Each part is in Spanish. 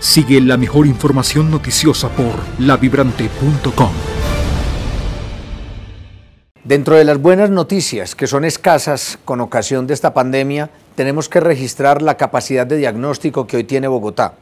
Sigue la mejor información noticiosa por lavibrante.com. Dentro de las buenas noticias, que son escasas con ocasión de esta pandemia, tenemos que registrar la capacidad de diagnóstico que hoy tiene Bogotá.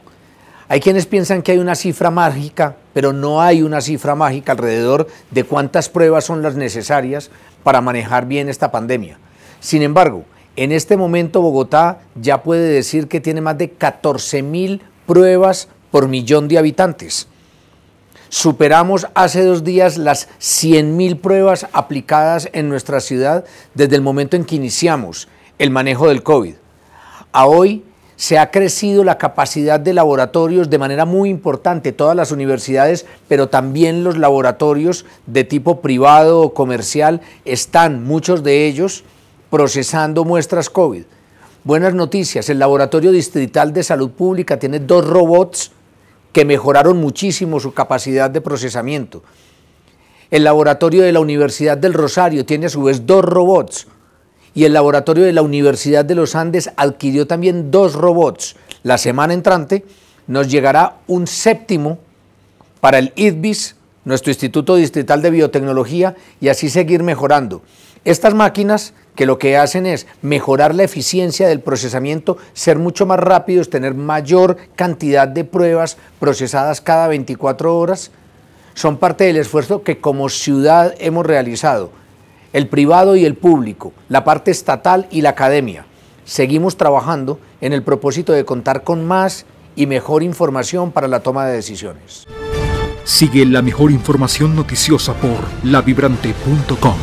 Hay quienes piensan que hay una cifra mágica, pero no hay una cifra mágica alrededor de cuántas pruebas son las necesarias para manejar bien esta pandemia. Sin embargo, en este momento Bogotá ya puede decir que tiene más de 14.000 mil pruebas por millón de habitantes. Superamos hace dos días las 100.000 pruebas aplicadas en nuestra ciudad desde el momento en que iniciamos el manejo del COVID. A hoy se ha crecido la capacidad de laboratorios de manera muy importante, todas las universidades, pero también los laboratorios de tipo privado o comercial están, muchos de ellos, procesando muestras COVID. Buenas noticias, el Laboratorio Distrital de Salud Pública tiene dos robots que mejoraron muchísimo su capacidad de procesamiento. El laboratorio de la Universidad del Rosario tiene a su vez dos robots y el laboratorio de la Universidad de los Andes adquirió también dos robots. La semana entrante nos llegará un séptimo para el IDBIS, nuestro Instituto Distrital de Biotecnología, y así seguir mejorando. Estas máquinas que lo que hacen es mejorar la eficiencia del procesamiento, ser mucho más rápidos, tener mayor cantidad de pruebas procesadas cada 24 horas, son parte del esfuerzo que como ciudad hemos realizado, el privado y el público, la parte estatal y la academia. Seguimos trabajando en el propósito de contar con más y mejor información para la toma de decisiones. Sigue la mejor información noticiosa por lavibrante.com.